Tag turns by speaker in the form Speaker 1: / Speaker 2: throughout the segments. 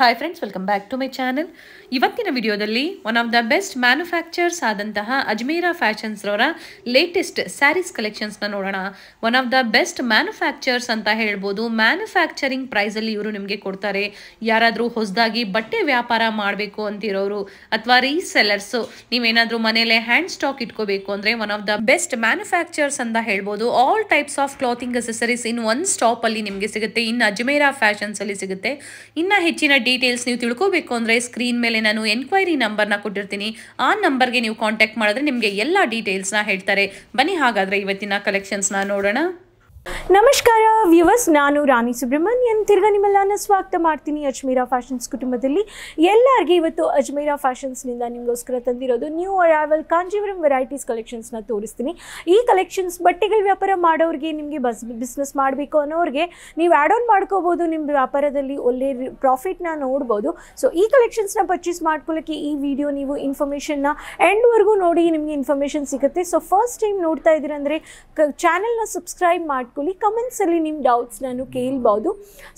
Speaker 1: hi friends welcome back to my channel ಇವತ್ತಿನ ವಿಡಿಯೋದಲ್ಲಿ one of the best manufacturers ಆದಂತಹ fashions ಫ್ಯಾಷನ್ಸ್ರವರ latest saris ಕಲೆಕ್ಷನ್ಸ್ನ ನೋಡೋಣ one of the best manufacturers ಅಂತ ಹೇಳ್ಬೋದು ಮ್ಯಾನುಫ್ಯಾಕ್ಚರಿಂಗ್ ಪ್ರೈಸಲ್ಲಿ ಇವರು ನಿಮಗೆ ಕೊಡ್ತಾರೆ ಯಾರಾದರೂ ಹೊಸದಾಗಿ ಬಟ್ಟೆ ವ್ಯಾಪಾರ ಮಾಡಬೇಕು ಅಂತಿರೋರು ಅಥವಾ ರೀಸೆಲ್ಲರ್ಸು ನೀವೇನಾದರೂ ಮನೇಲೆ ಹ್ಯಾಂಡ್ ಸ್ಟಾಕ್ ಇಟ್ಕೋಬೇಕು ಅಂದರೆ one of the best manufacturers ಅಂತ ಹೇಳ್ಬೋದು all types of clothing accessories in one ಸ್ಟಾಪಲ್ಲಿ ನಿಮಗೆ ಸಿಗುತ್ತೆ ಇನ್ನು ಅಜ್ಮೇರಾ ಫ್ಯಾಷನ್ಸಲ್ಲಿ ಸಿಗುತ್ತೆ ಇನ್ನು ಹೆಚ್ಚಿನ ಡೀಟೇಲ್ಸ್ ನೀವು ತಿಳ್ಕೋಬೇಕು ಅಂದರೆ ಸ್ಕ್ರೀನ್ ಮೇಲೆ ನಾನು ಎನ್ಕ್ವೈರಿ ನಂಬರ್ನ ಕೊಟ್ಟಿರ್ತೀನಿ ಆ ನಂಬರ್ಗೆ ನೀವು ಕಾಂಟ್ಯಾಕ್ಟ್ ಮಾಡಿದ್ರೆ ನಿಮಗೆ ಎಲ್ಲ ಡೀಟೇಲ್ಸ್ನ ಹೇಳ್ತಾರೆ ಬನ್ನಿ ಹಾಗಾದರೆ ಇವತ್ತಿನ ಕಲೆಕ್ಷನ್ಸ್ನ ನೋಡೋಣ ನಮಸ್ಕಾರ ವ್ಯೂವರ್ಸ್ ನಾನು ರಾಣಿ ಸುಬ್ರಹ್ಮಣ್ಯನ್ ತಿರ್ಗಾ ನಿಮ್ಮೆಲ್ಲನ ಸ್ವಾಗತ ಮಾಡ್ತೀನಿ ಅಜ್ಮೀರಾ ಫ್ಯಾಷನ್ಸ್ ಕುಟುಂಬದಲ್ಲಿ ಎಲ್ಲರಿಗೆ ಇವತ್ತು ಅಜ್ಮೀರಾ ಫ್ಯಾಷನ್ಸ್ನಿಂದ ನಿಮಗೋಸ್ಕರ ತಂದಿರೋದು ನ್ಯೂ ಅರೈವಲ್ ಕಾಂಜೀವರಂ ವೆರೈಟೀಸ್ ಕಲೆಕ್ಷನ್ಸ್ನ ತೋರಿಸ್ತೀನಿ ಈ ಕಲೆಕ್ಷನ್ಸ್ ಬಟ್ಟೆಗಳ ವ್ಯಾಪಾರ ಮಾಡೋರಿಗೆ ನಿಮಗೆ ಬಸ್ ಬಿಸ್ನೆಸ್ ಮಾಡಬೇಕು ಅನ್ನೋರಿಗೆ ನೀವು ಆ್ಯಡ್ ಆನ್ ಮಾಡ್ಕೋಬೋದು ನಿಮ್ಮ ವ್ಯಾಪಾರದಲ್ಲಿ ಒಳ್ಳೆ ಪ್ರಾಫಿಟ್ನ ನೋಡ್ಬೋದು ಸೊ ಈ ಕಲೆಕ್ಷನ್ಸ್ನ ಪರ್ಚೇಸ್ ಮಾಡ್ಕೊಳ್ಳೋಕ್ಕೆ ಈ ವಿಡಿಯೋ ನೀವು ಇನ್ಫಾರ್ಮೇಷನ್ನ ಎಂಡ್ವರೆಗೂ ನೋಡಿ ನಿಮಗೆ ಇನ್ಫಾರ್ಮೇಷನ್ ಸಿಗುತ್ತೆ ಸೊ ಫಸ್ಟ್ ಟೈಮ್ ನೋಡ್ತಾ ಇದ್ದೀರಂದರೆ ಚಾನಲ್ನ ಸಬ್ಸ್ಕ್ರೈಬ್ ಮಾಡಿ ಕಮೆಂಟ್ಸಲ್ಲಿ ನಿಮ್ಮ ಡೌಟ್ಸ್ ನಾನು ಕೇಳ್ಬೋದು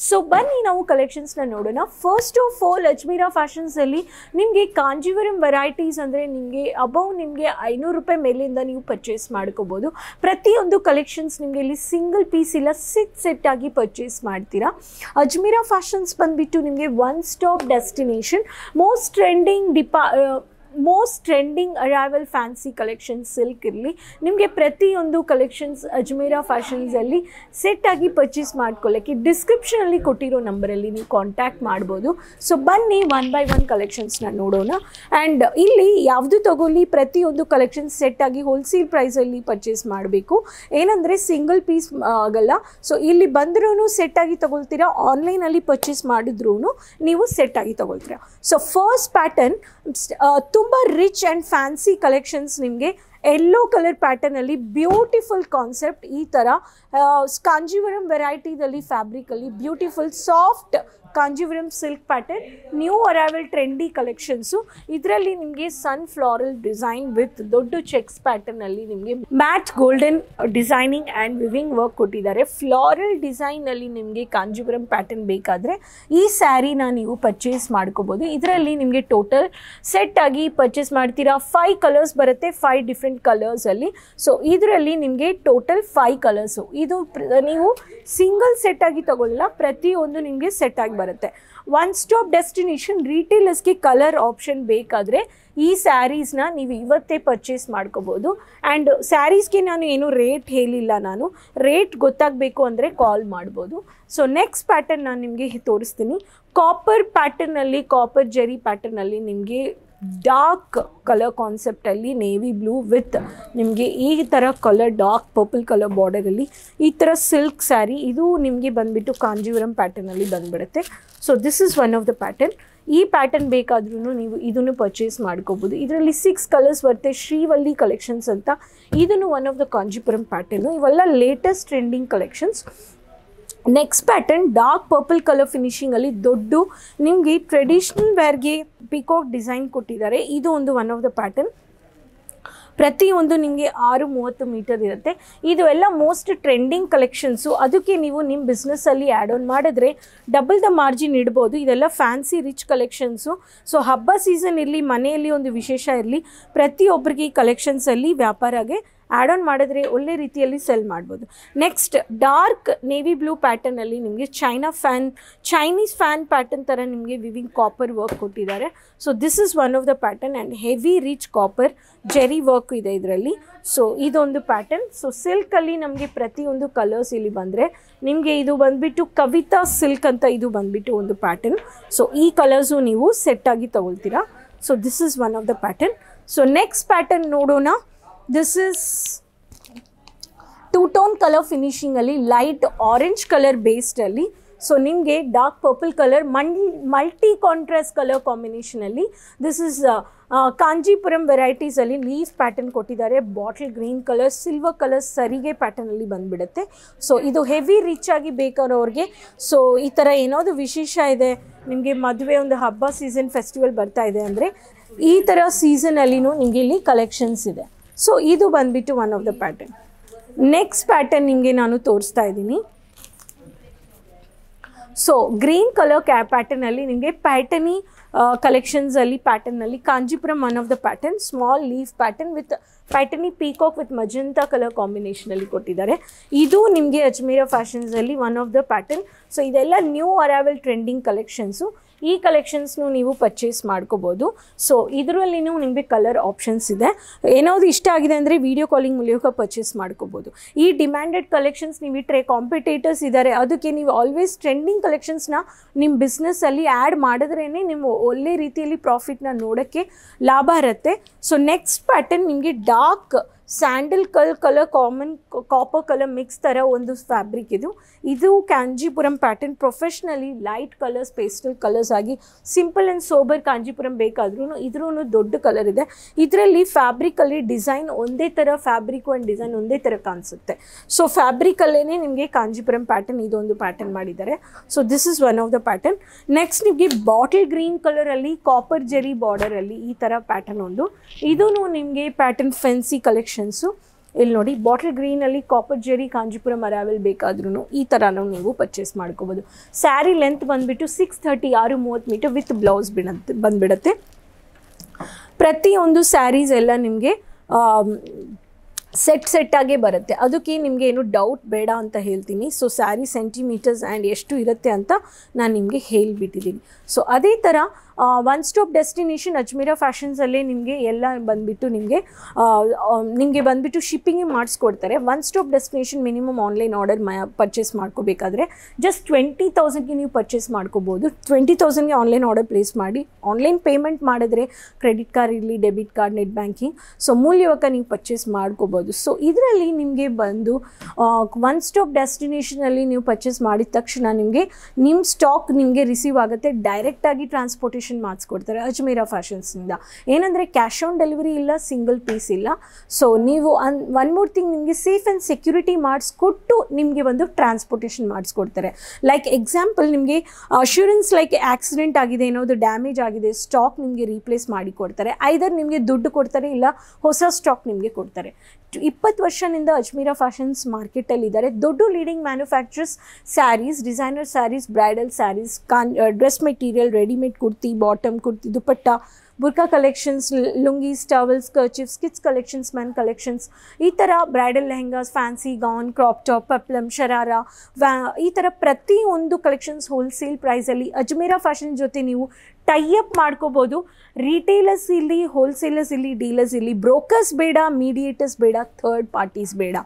Speaker 1: ಸೊ ಬನ್ನಿ ನಾವು ಕಲೆಕ್ಷನ್ಸ್ನ ನೋಡೋಣ ಫಸ್ಟ್ ಆಫ್ ಆಲ್ ಅಜ್ಮೀರಾ ಫ್ಯಾಷನ್ಸಲ್ಲಿ ನಿಮಗೆ ಕಾಂಜೀವರಂ ವೆರೈಟೀಸ್ ಅಂದರೆ ನಿಮಗೆ ಅಬೌವ್ ನಿಮಗೆ ಐನೂರು ರೂಪಾಯಿ ಮೇಲಿಂದ ನೀವು ಪರ್ಚೇಸ್ ಮಾಡ್ಕೋಬೋದು ಪ್ರತಿಯೊಂದು ಕಲೆಕ್ಷನ್ಸ್ ನಿಮಗೆ ಇಲ್ಲಿ ಸಿಂಗಲ್ ಪೀಸ್ ಇಲ್ಲ ಸಿಟ್ ಸೆಟ್ ಆಗಿ ಪರ್ಚೇಸ್ ಮಾಡ್ತೀರಾ ಅಜ್ಮೀರಾ ಫ್ಯಾಷನ್ಸ್ ಬಂದುಬಿಟ್ಟು ನಿಮಗೆ one stop destination most trending ಡಿಪಾ most trending arrival fancy collection silk ಇರಲಿ ನಿಮಗೆ ಪ್ರತಿಯೊಂದು ಕಲೆಕ್ಷನ್ಸ್ ಅಜ್ಮೀರಾ ಫ್ಯಾಷನ್ಸಲ್ಲಿ ಸೆಟ್ಟಾಗಿ ಪರ್ಚೇಸ್ ಮಾಡ್ಕೊಳ್ಳೋಕ್ಕೆ ಡಿಸ್ಕ್ರಿಪ್ಷನಲ್ಲಿ ಕೊಟ್ಟಿರೋ ನಂಬರಲ್ಲಿ ನೀವು ಕಾಂಟ್ಯಾಕ್ಟ್ ಮಾಡ್ಬೋದು ಸೊ ಬನ್ನಿ ಒನ್ ಬೈ ಒನ್ ಕಲೆಕ್ಷನ್ಸ್ನ ನೋಡೋಣ ಆ್ಯಂಡ್ ಇಲ್ಲಿ ಯಾವುದು ತಗೊಲಿ ಪ್ರತಿಯೊಂದು ಕಲೆಕ್ಷನ್ಸ್ ಸೆಟ್ಟಾಗಿ ಹೋಲ್ಸೇಲ್ ಪ್ರೈಸಲ್ಲಿ ಪರ್ಚೇಸ್ ಮಾಡಬೇಕು ಏನಂದರೆ ಸಿಂಗಲ್ ಪೀಸ್ ಆಗಲ್ಲ ಸೊ ಇಲ್ಲಿ ಬಂದರೂ ಸೆಟ್ಟಾಗಿ ತಗೊಳ್ತೀರಾ ಆನ್ಲೈನಲ್ಲಿ ಪರ್ಚೇಸ್ ಮಾಡಿದ್ರೂ ನೀವು ಸೆಟ್ಟಾಗಿ ತೊಗೊಳ್ತೀರಾ ಸೊ ಫಸ್ಟ್ ಪ್ಯಾಟರ್ನ್ ತುಂಬ ತುಂಬ ರಿಚ್ ಆ್ಯಂಡ್ ಫ್ಯಾನ್ಸಿ ಕಲೆಕ್ಷನ್ಸ್ ನಿಮಗೆ ಎಲ್ಲೋ ಕಲರ್ ಪ್ಯಾಟರ್ನಲ್ಲಿ ಬ್ಯೂಟಿಫುಲ್ ಕಾನ್ಸೆಪ್ಟ್ ಈ ಥರ ಕಾಂಜೀವರಂ ವೆರೈಟಿದಲ್ಲಿ ಫ್ಯಾಬ್ರಿಕಲ್ಲಿ beautiful soft Kanjivaram silk pattern new arrival trendy collections ಇದರಲ್ಲಿ ನಿಮಗೆ ಸನ್ ಫ್ಲಾರಲ್ ಡಿಸೈನ್ ವಿತ್ ದೊಡ್ಡ ಚೆಕ್ಸ್ ಪ್ಯಾಟರ್ನಲ್ಲಿ ನಿಮಗೆ match golden designing and weaving work ಕೊಟ್ಟಿದ್ದಾರೆ ಫ್ಲಾರಲ್ ಡಿಸೈನಲ್ಲಿ ನಿಮಗೆ ಕಾಂಜಿವರಂ ಪ್ಯಾಟರ್ನ್ ಬೇಕಾದರೆ ಈ ಸ್ಯಾರಿನ ನೀವು ಪರ್ಚೇಸ್ ಮಾಡ್ಕೋಬೋದು ಇದರಲ್ಲಿ ನಿಮಗೆ ಟೋಟಲ್ ಸೆಟ್ ಆಗಿ ಪರ್ಚೇಸ್ ಮಾಡ್ತೀರಾ ಫೈವ್ ಕಲರ್ಸ್ ಬರುತ್ತೆ ಫೈವ್ ಡಿಫ್ರೆಂಟ್ ಕಲರ್ಸಲ್ಲಿ ಸೊ ಇದರಲ್ಲಿ ನಿಮಗೆ ಟೋಟಲ್ ಫೈವ್ ಕಲರ್ಸು ಇದು ನೀವು ಸಿಂಗಲ್ ಸೆಟ್ ಆಗಿ ತಗೊಳ್ಳಲ್ಲ ಪ್ರತಿಯೊಂದು ನಿಮಗೆ ಸೆಟ್ ಆಗಿ ಬರುತ್ತೆ ಒನ್ ಸ್ಟಾಪ್ ಡೆಸ್ಟಿನೇಷನ್ ರೀಟೇಲರ್ಸ್ಗೆ ಕಲರ್ ಆಪ್ಷನ್ ಬೇಕಾದರೆ ಈ ಸ್ಯಾರೀಸ್ನ ನೀವು ಇವತ್ತೇ ಪರ್ಚೇಸ್ ಮಾಡ್ಕೋಬೋದು ಆ್ಯಂಡ್ ಸ್ಯಾರೀಸ್ಗೆ ನಾನು ಏನು ರೇಟ್ ಹೇಳಿಲ್ಲ ನಾನು ರೇಟ್ ಗೊತ್ತಾಗಬೇಕು ಅಂದರೆ ಕಾಲ್ ಮಾಡ್ಬೋದು ಸೊ ನೆಕ್ಸ್ಟ್ ಪ್ಯಾಟರ್ನ್ ನಾನು ನಿಮಗೆ ತೋರಿಸ್ತೀನಿ ಕಾಪರ್ ಪ್ಯಾಟರ್ನಲ್ಲಿ ಕಾಪರ್ ಜೆರಿ ಪ್ಯಾಟರ್ನಲ್ಲಿ ನಿಮಗೆ ಡಾರ್ಕ್ ಕಲರ್ ಕಾನ್ಸೆಪ್ಟಲ್ಲಿ ನೇವಿ ಬ್ಲೂ ವಿತ್ ನಿಮಗೆ ಈ ಥರ ಕಲರ್ ಡಾರ್ಕ್ ಪರ್ಪಲ್ ಕಲರ್ ಬಾರ್ಡರಲ್ಲಿ ಈ ಥರ ಸಿಲ್ಕ್ ಸ್ಯಾರಿ ಇದು ನಿಮಗೆ ಬಂದ್ಬಿಟ್ಟು ಕಾಂಜೀವರಂ ಪ್ಯಾಟರ್ನಲ್ಲಿ ಬಂದ್ಬಿಡುತ್ತೆ so this is one of the pattern ಈ ಪ್ಯಾಟರ್ನ್ ಬೇಕಾದ್ರೂ ನೀವು ಇದನ್ನು ಪರ್ಚೇಸ್ ಮಾಡ್ಕೋಬೋದು ಇದರಲ್ಲಿ ಸಿಕ್ಸ್ ಕಲರ್ಸ್ ಬರುತ್ತೆ ಶ್ರೀವಲ್ಲಿ ಕಲೆಕ್ಷನ್ಸ್ ಅಂತ ಇದನ್ನು one of the Kanchipuram pattern ಇವೆಲ್ಲ latest trending collections next pattern dark purple colour ಫಿನಿಷಿಂಗಲ್ಲಿ ದೊಡ್ಡ ನಿಮಗೆ ಟ್ರೆಡಿಷ್ನಲ್ ವೇರ್ಗೆ ಪಿಕಾಕ್ ಡಿಸೈನ್ ಕೊಟ್ಟಿದ್ದಾರೆ ಇದು ಒಂದು ಒನ್ ಆಫ್ ದ ಪ್ಯಾಟರ್ನ್ ಪ್ರತಿಯೊಂದು ನಿಮಗೆ ಆರು ಮೂವತ್ತು ಮೀಟರ್ ಇರುತ್ತೆ ಇದು ಎಲ್ಲ ಮೋಸ್ಟ್ ಟ್ರೆಂಡಿಂಗ್ ಕಲೆಕ್ಷನ್ಸು ಅದಕ್ಕೆ ನೀವು ನಿಮ್ಮ ಬಿಸ್ನೆಸ್ಸಲ್ಲಿ ಆ್ಯಡ್ ಆನ್ ಮಾಡಿದ್ರೆ ಡಬಲ್ ದ ಮಾರ್ಜಿನ್ ಇಡ್ಬೋದು ಇದೆಲ್ಲ ಫ್ಯಾನ್ಸಿ ರಿಚ್ ಕಲೆಕ್ಷನ್ಸು ಸೊ ಹಬ್ಬ ಸೀಸನ್ ಇರಲಿ ಮನೆಯಲ್ಲಿ ಒಂದು ವಿಶೇಷ ಇರಲಿ ಪ್ರತಿಯೊಬ್ಬರಿಗೆ ಈ ಕಲೆಕ್ಷನ್ಸಲ್ಲಿ ವ್ಯಾಪಾರಗೆ ಆ್ಯಡ್ ಆನ್ ಮಾಡಿದ್ರೆ ಒಳ್ಳೆ ರೀತಿಯಲ್ಲಿ ಸೆಲ್ ಮಾಡ್ಬೋದು ನೆಕ್ಸ್ಟ್ ಡಾರ್ಕ್ ನೇವಿ ಬ್ಲೂ ಪ್ಯಾಟರ್ನಲ್ಲಿ ನಿಮಗೆ China fan Chinese fan pattern ಥರ ನಿಮಗೆ ವಿವಿಂಗ್ ಕಾಪರ್ ವರ್ಕ್ ಕೊಟ್ಟಿದ್ದಾರೆ so this is one of the pattern and heavy rich copper zari work ಇದೆ ಇದರಲ್ಲಿ ಸೊ ಇದೊಂದು ಪ್ಯಾಟರ್ನ್ ಸೊ ಸಿಲ್ಕಲ್ಲಿ ನಮಗೆ ಪ್ರತಿಯೊಂದು ಕಲರ್ಸ್ ಇಲ್ಲಿ ಬಂದರೆ ನಿಮಗೆ ಇದು ಬಂದುಬಿಟ್ಟು ಕವಿತಾ ಸಿಲ್ಕ್ ಅಂತ ಇದು ಬಂದುಬಿಟ್ಟು ಒಂದು ಪ್ಯಾಟರ್ನ್ ಸೊ ಈ ಕಲರ್ಸು ನೀವು ಸೆಟ್ಟಾಗಿ ತೊಗೊಳ್ತೀರಾ so this is one of the pattern so next pattern ನೋಡೋಣ this is two tone colour ಫಿನಿಶಿಂಗಲ್ಲಿ ಲೈಟ್ ಆರೆಂಜ್ ಕಲರ್ ಬೇಸ್ಡಲ್ಲಿ ಸೊ ನಿಮಗೆ dark purple colour mul multi contrast colour ಕಾಂಬಿನೇಷನಲ್ಲಿ ದಿಸ್ ಇಸ್ ಕಾಂಜೀಪುರಂ ವೆರೈಟೀಸಲ್ಲಿ ಲೀಫ್ ಪ್ಯಾಟರ್ನ್ ಕೊಟ್ಟಿದ್ದಾರೆ bottle green colour silver colour ಸರಿಗೆ ಪ್ಯಾಟರ್ನಲ್ಲಿ ಬಂದುಬಿಡುತ್ತೆ ಸೊ ಇದು ಹೆವಿ ರಿಚ್ ಆಗಿ ಬೇಕಾರೋರಿಗೆ ಸೊ ಈ ಥರ ಏನಾದರೂ ವಿಶೇಷ ಇದೆ ನಿಮಗೆ ಮದುವೆ ಒಂದು ಹಬ್ಬ ಸೀಸನ್ ಫೆಸ್ಟಿವಲ್ ಬರ್ತಾ ಇದೆ ಅಂದರೆ ಈ ಥರ ಸೀಸನಲ್ಲಿನೂ ನಿಮಗೆ ಇಲ್ಲಿ ಕಲೆಕ್ಷನ್ಸ್ ಇದೆ ಸೊ ಇದು ಬಂದುಬಿಟ್ಟು one of the pattern next pattern ನಿಮಗೆ ನಾನು ತೋರಿಸ್ತಾ ಇದ್ದೀನಿ ಸೊ ಗ್ರೀನ್ ಕಲರ್ ಕ್ಯಾ ಪ್ಯಾಟರ್ನಲ್ಲಿ ನಿಮಗೆ ಪ್ಯಾಟರ್ನಿ ಕಲೆಕ್ಷನ್ಸಲ್ಲಿ ಪ್ಯಾಟರ್ನಲ್ಲಿ Kanchipuram one of the pattern small leaf pattern with ಪ್ಯಾಟರ್ನಿ ಪೀಕಾಕ್ ವಿತ್ ಮಜಂತಾ ಕಲರ್ ಕಾಂಬಿನೇಷನಲ್ಲಿ ಕೊಟ್ಟಿದ್ದಾರೆ ಇದು ನಿಮಗೆ ಅಜ್ಮೀರ ಫ್ಯಾಷನ್ಸಲ್ಲಿ one of the pattern so ಇದೆಲ್ಲ ನ್ಯೂ ಅರೈವಲ್ ಟ್ರೆಂಡಿಂಗ್ ಕಲೆಕ್ಷನ್ಸು ಈ ಕಲೆಕ್ಷನ್ಸ್ನು ನೀವು ಪರ್ಚೇಸ್ ಮಾಡ್ಕೋಬೋದು ಸೊ ಇದರಲ್ಲಿನೂ ನಿಮಗೆ ಕಲರ್ ಆಪ್ಷನ್ಸ್ ಇದೆ ಏನಾದ್ರು ಇಷ್ಟ ಆಗಿದೆ ಅಂದರೆ ವಿಡಿಯೋ ಕಾಲಿಂಗ್ ಮೂಲಕ ಪರ್ಚೇಸ್ ಮಾಡ್ಕೋಬೋದು ಈ ಡಿಮ್ಯಾಂಡೆಡ್ ಕಲೆಕ್ಷನ್ಸ್ ನೀವು ಇಟ್ಟರೆ ಕಾಂಪಿಟೇಟರ್ಸ್ ಇದ್ದಾರೆ ಅದಕ್ಕೆ ನೀವು ಆಲ್ವೇಸ್ ಟ್ರೆಂಡಿಂಗ್ ಕಲೆಕ್ಷನ್ಸ್ನ ನಿಮ್ಮ ಬಿಸ್ನೆಸ್ಸಲ್ಲಿ ಆ್ಯಡ್ ಮಾಡಿದ್ರೇ ನೀವು ಒಳ್ಳೆ ರೀತಿಯಲ್ಲಿ ಪ್ರಾಫಿಟ್ನ ನೋಡೋಕ್ಕೆ ಲಾಭ ಇರುತ್ತೆ ಸೊ ನೆಕ್ಸ್ಟ್ ಪ್ಯಾಟರ್ನ್ ನಿಮಗೆ dark sandal col colour common copper colour mix ಥರ ಒಂದು ಫ್ಯಾಬ್ರಿಕ್ ಇದು ಇದು Kanchipuram pattern professionally light colours pastel colours ಆಗಿ ಸಿಂಪಲ್ ಆ್ಯಂಡ್ ಸೋಬರ್ ಕಾಂಜಿಪುರಂ ಬೇಕಾದ್ರೂ ಇದ್ರೂ ದೊಡ್ಡ ಕಲರ್ ಇದೆ ಇದರಲ್ಲಿ ಫ್ಯಾಬ್ರಿಕಲ್ಲಿ ಡಿಸೈನ್ ಒಂದೇ ಥರ ಫ್ಯಾಬ್ರಿಕ್ ಆ್ಯಂಡ್ ಡಿಸೈನ್ ಒಂದೇ ಥರ ಕಾಣಿಸುತ್ತೆ ಸೊ ಫ್ಯಾಬ್ರಿಕಲ್ಲೇ ನಿಮಗೆ ಕಾಂಜಿಪುರಂ ಪ್ಯಾಟರ್ನ್ ಇದೊಂದು ಪ್ಯಾಟರ್ನ್ ಮಾಡಿದ್ದಾರೆ so this is one of the pattern next ನಿಮಗೆ ಬಾಟಲ್ ಗ್ರೀನ್ ಕಲರಲ್ಲಿ ಕಾಪರ್ ಜೆರಿ ಬಾರ್ಡರಲ್ಲಿ ಈ ಥರ ಪ್ಯಾಟರ್ನ್ ಒಂದು ಇದೂ ನಿಮಗೆ ಪ್ಯಾಟರ್ನ್ ಫೆನ್ಸಿ ಕಲೆಕ್ಷನ್ ಕಲೆಕ್ಷನ್ಸು ಇಲ್ಲಿ ನೋಡಿ ಬಾಟಲ್ ಗ್ರೀನಲ್ಲಿ ಕಾಪರ್ ಜೆರಿ ಕಾಂಜಿಪುರ ಅರಾವೆಲ್ ಬೇಕಾದ್ರೂ ಈ ಥರನೂ ನೀವು ಪರ್ಚೇಸ್ ಮಾಡ್ಕೋಬೋದು ಸ್ಯಾರಿ ಲೆಂತ್ ಬಂದುಬಿಟ್ಟು ಸಿಕ್ಸ್ ಥರ್ಟಿ ಆರು ಮೂವತ್ತು ಮೀಟರ್ ವಿತ್ ಬ್ಲೌಸ್ ಬಿಡುತ್ತೆ ಬಂದುಬಿಡತ್ತೆ ಪ್ರತಿಯೊಂದು ಸ್ಯಾರೀಸ್ ಎಲ್ಲ ನಿಮಗೆ ಸೆಟ್ ಸೆಟ್ಟಾಗೇ ಬರುತ್ತೆ ಅದಕ್ಕೆ ನಿಮಗೆ ಏನು ಡೌಟ್ ಬೇಡ ಅಂತ ಹೇಳ್ತೀನಿ ಸೊ ಸ್ಯಾರಿ ಸೆಂಟಿಮೀಟರ್ಸ್ ಆ್ಯಂಡ್ ಎಷ್ಟು ಇರುತ್ತೆ ಅಂತ ನಾನು ನಿಮಗೆ ಹೇಳಿಬಿಟ್ಟಿದ್ದೀನಿ ಸೊ ಅದೇ ಥರ ಒನ್ ಸ್ಟಾಪ್ ಡೆಸ್ಟಿನೇಷನ್ ಅಜ್ಮೀರಾ ಫ್ಯಾಷನ್ಸಲ್ಲೇ ನಿಮಗೆ ಎಲ್ಲ ಬಂದುಬಿಟ್ಟು ನಿಮಗೆ ನಿಮಗೆ ಬಂದುಬಿಟ್ಟು ಶಿಪ್ಪಿಂಗ್ ಮಾಡಿಸ್ಕೊಡ್ತಾರೆ one stop destination minimum online order ಮಾ ಪರ್ಚೇಸ್ ಮಾಡ್ಕೋಬೇಕಾದ್ರೆ ಜಸ್ಟ್ ಟ್ವೆಂಟಿ ತೌಸಂಡ್ಗೆ ನೀವು ಪರ್ಚೇಸ್ ಮಾಡ್ಕೋಬೋದು ಟ್ವೆಂಟಿ ತೌಸಂಡ್ಗೆ ಆನ್ಲೈನ್ ಆರ್ಡರ್ ಪ್ಲೇಸ್ ಮಾಡಿ ಆನ್ಲೈನ್ ಪೇಮೆಂಟ್ ಮಾಡಿದ್ರೆ ಕ್ರೆಡಿಟ್ ಕಾರ್ಡ್ ಇರಲಿ debit card net banking so ಮೂಲ್ಯವಾಗ ನೀವು ಪರ್ಚೇಸ್ ಮಾಡ್ಕೋಬೋದು ಸೊ ಇದರಲ್ಲಿ ನಿಮಗೆ ಬಂದು ಒನ್ ಸ್ಟಾಪ್ ಡೆಸ್ಟಿನೇಷನಲ್ಲಿ ನೀವು ಪರ್ಚೇಸ್ ಮಾಡಿದ ತಕ್ಷಣ ನಿಮಗೆ ನಿಮ್ಮ ಸ್ಟಾಕ್ ನಿಮಗೆ ರಿಸೀವ್ ಆಗುತ್ತೆ ಡೈರೆಕ್ಟಾಗಿ ಟ್ರಾನ್ಸ್ಪೋರ್ಟೇಷನ್ ಮಾರ್ಕ್ಸ್ ಮಾಡಿಸ್ಕೊಡ್ತಾರೆ ಅಜ್ಮೀರಾ ಫ್ಯಾಷನ್ಸ್ನಿಂದ ಏನಂದರೆ ಕ್ಯಾಶ್ ಆನ್ ಡೆಲಿವರಿ ಇಲ್ಲ ಸಿಂಗಲ್ ಪೀಸ್ ಇಲ್ಲ ಸೊ ನೀವು ಅನ್ ಒನ್ ಮೂರ್ ಥಿಂಗ್ ನಿಮಗೆ ಸೇಫ್ ಆ್ಯಂಡ್ ಸೆಕ್ಯೂರಿಟಿ ಮಾಡಿಸ್ಕೊಟ್ಟು ನಿಮಗೆ ಒಂದು ಟ್ರಾನ್ಸ್ಪೋರ್ಟೇಷನ್ ಮಾಡಿಸ್ಕೊಡ್ತಾರೆ ಲೈಕ್ ಎಕ್ಸಾಂಪಲ್ ನಿಮಗೆ ಅಶ್ಯೂರೆನ್ಸ್ ಲೈಕ್ ಆಕ್ಸಿಡೆಂಟ್ ಆಗಿದೆ ಏನೋದು ಡ್ಯಾಮೇಜ್ ಆಗಿದೆ ಸ್ಟಾಕ್ ನಿಮಗೆ ರೀಪ್ಲೇಸ್ ಮಾಡಿ ಕೊಡ್ತಾರೆ ಐದರ್ ನಿಮಗೆ ದುಡ್ಡು ಕೊಡ್ತಾರೆ ಇಲ್ಲ ಹೊಸ ಸ್ಟಾಕ್ ನಿಮಗೆ ಕೊಡ್ತಾರೆ ಇಪ್ಪತ್ತು ವರ್ಷದಿಂದ ಅಜ್ಮೀರಾ ಫ್ಯಾಷನ್ಸ್ ಮಾರ್ಕೆಟಲ್ಲಿದ್ದಾರೆ ದೊಡ್ಡ leading manufactures saris designer saris bridal saris ಕಾನ್ dress material readymade kurti bottom kurti dupatta बुर्का कलेक्शन लुंगी स्टवल स्कर्चिव skirts collection men collection bridal lehenga fancy gown crop top peplum sharara वह प्रति कलेक्शन सेल प्रईसली अजमेरा फैशन जो नहीं ಟೈಅಪ್ ಮಾಡ್ಕೋಬೋದು ರಿಟೇಲರ್ಸ್ ಇಲ್ಲಿ ಹೋಲ್ಸೇಲರ್ಸ್ ಇಲ್ಲಿ ಡೀಲರ್ಸ್ ಇಲ್ಲಿ ಬ್ರೋಕರ್ಸ್ ಬೇಡ ಮೀಡಿಯೇಟರ್ಸ್ ಬೇಡ ಥರ್ಡ್ ಪಾರ್ಟೀಸ್ ಬೇಡ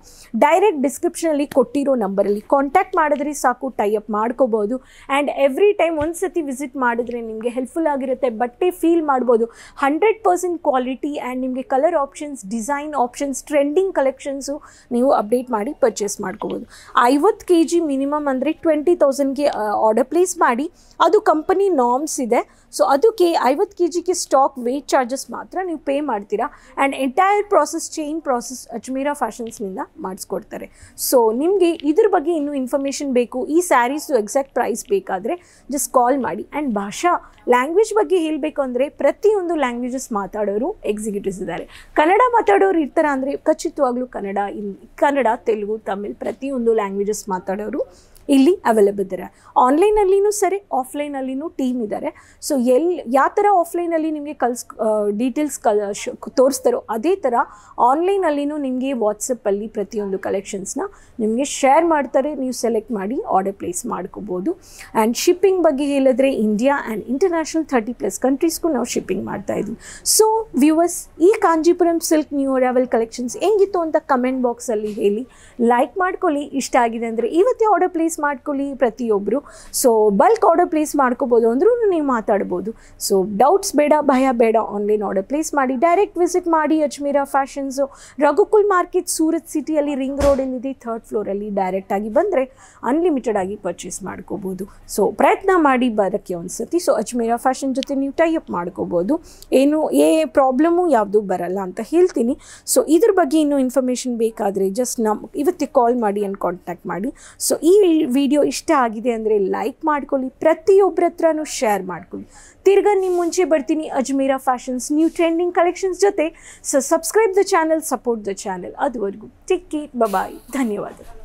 Speaker 1: ಡೈರೆಕ್ಟ್ ಡಿಸ್ಕ್ರಿಪ್ಷನಲ್ಲಿ ಕೊಟ್ಟಿರೋ ನಂಬರಲ್ಲಿ ಕಾಂಟ್ಯಾಕ್ಟ್ ಮಾಡಿದ್ರೆ ಸಾಕು ಟೈಅಪ್ ಮಾಡ್ಕೋಬೋದು ಆ್ಯಂಡ್ ಎವ್ರಿ ಟೈಮ್ ಒಂದು ಸತಿ ವಿಸಿಟ್ ಮಾಡಿದ್ರೆ ನಿಮಗೆ ಹೆಲ್ಪ್ಫುಲ್ ಆಗಿರುತ್ತೆ ಬಟ್ಟೆ ಫೀಲ್ ಮಾಡ್ಬೋದು ಹಂಡ್ರೆಡ್ ಪರ್ಸೆಂಟ್ ಕ್ವಾಲಿಟಿ ಆ್ಯಂಡ್ ನಿಮಗೆ colour options design options trending collections ನೀವು ಅಪ್ಡೇಟ್ ಮಾಡಿ ಪರ್ಚೇಸ್ ಮಾಡ್ಕೋಬೋದು ಐವತ್ತು ಕೆ ಜಿ ಮಿನಿಮಮ್ ಅಂದರೆ ಟ್ವೆಂಟಿ ತೌಸಂಡ್ಗೆ ಆರ್ಡರ್ ಪ್ಲೇಸ್ ಮಾಡಿ ಅದು ಕಂಪನಿ ನಾರ್ಮ್ಸ್ ಇದೆ ಸೊ ಅದಕ್ಕೆ ಐವತ್ತು ಕೆ ಜಿಗೆ ಸ್ಟಾಕ್ ವೇಟ್ ಚಾರ್ಜಸ್ ಮಾತ್ರ ನೀವು ಪೇ ಮಾಡ್ತೀರಾ and entire process chain process Ajmera ಫ್ಯಾಷನ್ಸ್ನಿಂದ ಮಾಡಿಸ್ಕೊಡ್ತಾರೆ ಸೊ ನಿಮಗೆ ಇದ್ರ ಬಗ್ಗೆ ಇನ್ನೂ ಇನ್ಫಾರ್ಮೇಷನ್ ಬೇಕು ಈ ಸ್ಯಾರೀಸು ಎಕ್ಸಾಕ್ಟ್ ಪ್ರೈಸ್ ಬೇಕಾದರೆ ಜಸ್ಟ್ ಕಾಲ್ ಮಾಡಿ ಆ್ಯಂಡ್ ಭಾಷಾ ಲ್ಯಾಂಗ್ವೇಜ್ ಬಗ್ಗೆ ಹೇಳಬೇಕು ಅಂದರೆ ಪ್ರತಿಯೊಂದು ಲ್ಯಾಂಗ್ವೇಜಸ್ ಮಾತಾಡೋರು ಎಕ್ಸಿಕ್ಯೂಟಿವ್ಸ್ ಇದ್ದಾರೆ ಕನ್ನಡ ಮಾತಾಡೋರು ಇರ್ತಾರೆ ಅಂದರೆ ಖಚಿತವಾಗ್ಲೂ ಕನ್ನಡ ಇನ್ ಕನ್ನಡ ತೆಲುಗು ತಮಿಳ್ ಪ್ರತಿಯೊಂದು ಲ್ಯಾಂಗ್ವೇಜಸ್ ಮಾತಾಡೋರು ಇಲ್ಲಿ ಅವೈಲೇಬಲ್ ಇದ್ದಾರೆ ಆನ್ಲೈನಲ್ಲಿನೂ ಸರಿ ಆಫ್ಲೈನಲ್ಲಿನೂ ಟೀಮ್ ಇದ್ದಾರೆ ಸೊ ಎಲ್ಲಿ ಯಾವ ಥರ ಆಫ್ಲೈನಲ್ಲಿ ನಿಮಗೆ ಕಲ್ಸ್ ಡೀಟೇಲ್ಸ್ ಕಲ್ ತೋರಿಸ್ತಾರೋ ಅದೇ ಥರ ಆನ್ಲೈನಲ್ಲಿನೂ ನಿಮಗೆ ವಾಟ್ಸಪ್ಪಲ್ಲಿ ಪ್ರತಿಯೊಂದು ಕಲೆಕ್ಷನ್ಸ್ನ ನಿಮಗೆ ಶೇರ್ ಮಾಡ್ತಾರೆ ನೀವು ಸೆಲೆಕ್ಟ್ ಮಾಡಿ ಆರ್ಡರ್ ಪ್ಲೇಸ್ ಮಾಡ್ಕೋಬೋದು ಆ್ಯಂಡ್ ಶಿಪ್ಪಿಂಗ್ ಬಗ್ಗೆ ಹೇಳಿದ್ರೆ India and international thirty plus ಕಂಟ್ರೀಸ್ಗೂ ನಾವು ಶಿಪ್ಪಿಂಗ್ ಮಾಡ್ತಾ ಇದ್ವಿ ಸೊ ವ್ಯೂವರ್ಸ್ ಈ Kanchipuram silk new arrival collections ಹೆಂಗಿತ್ತು ಅಂತ ಕಮೆಂಟ್ ಬಾಕ್ಸಲ್ಲಿ ಹೇಳಿ ಲೈಕ್ ಮಾಡ್ಕೊಳ್ಳಿ ಇಷ್ಟ ಆಗಿದೆ ಅಂದರೆ ಇವತ್ತೇ ಆರ್ಡರ್ ಪ್ಲೇಸ್ ಮಾಡ್ಕೊಳ್ಳಿ ಪ್ರತಿಯೊಬ್ಬರು ಸೊ ಬಲ್ಕ್ ಆರ್ಡರ್ ಪ್ಲೇಸ್ ಮಾಡ್ಕೋಬೋದು ಅಂದ್ರೂ ನೀವು ಮಾತಾಡ್ಬೋದು ಸೊ ಡೌಟ್ಸ್ ಬೇಡ ಭಯ ಬೇಡ ಆನ್ಲೈನ್ ಆರ್ಡರ್ ಪ್ಲೇಸ್ ಮಾಡಿ ಡೈರೆಕ್ಟ್ ವಿಸಿಟ್ ಮಾಡಿ ಅಜ್ಮೀರಾ ಫ್ಯಾಷನ್ಸು ರಘುಕುಲ್ ಮಾರ್ಕೆಟ್ ಸೂರತ್ ಸಿಟಿಯಲ್ಲಿ ರಿಂಗ್ ರೋಡಲ್ಲಿದೆ ಥರ್ಡ್ ಫ್ಲೋರಲ್ಲಿ ಆಗಿ ಬಂದರೆ ಅನ್ಲಿಮಿಟೆಡ್ ಆಗಿ ಪರ್ಚೇಸ್ ಮಾಡ್ಕೋಬೋದು ಸೊ ಪ್ರಯತ್ನ ಮಾಡಿ ಬರೋಕ್ಕೆ ಒಂದು ಸತಿ ಸೊ ಅಜ್ಮೀರಾ ಫ್ಯಾಷನ್ ಜೊತೆ ನೀವು ಟೈ ಅಪ್ ಮಾಡ್ಕೋಬೋದು ಏನು ಏ ಪ್ರಾಬ್ಲಮ್ಮು ಯಾವುದು ಬರಲ್ಲ ಅಂತ ಹೇಳ್ತೀನಿ ಸೊ ಇದ್ರ ಬಗ್ಗೆ ಇನ್ನೂ ಇನ್ಫಾರ್ಮೇಷನ್ ಬೇಕಾದರೆ ಜಸ್ಟ್ ನಮ್ಮ ಇವತ್ತೇ ಕಾಲ್ ಮಾಡಿ ಆ್ಯಂಡ್ ಕಾಂಟ್ಯಾಕ್ಟ್ ಮಾಡಿ ಸೊ ಈ ವಿಡಿಯೋ ಇಷ್ಟ ಆಗಿದೆ ಅಂದರೆ ಲೈಕ್ ಮಾಡ್ಕೊಳ್ಳಿ ಪ್ರತಿಯೊಬ್ಬರ ಹತ್ರನೂ ಶೇರ್ ಮಾಡ್ಕೊಳ್ಳಿ ತಿರ್ಗಾ ನಿಮ್ಮ ಮುಂಚೆ ಬರ್ತೀನಿ Ajmera fashions new trending collections ಜೊತೆ so subscribe the channel support the channel ಅದುವರೆಗೂ ಟಿಕ್ಕಿ ಬಬಾಯಿ ಧನ್ಯವಾದ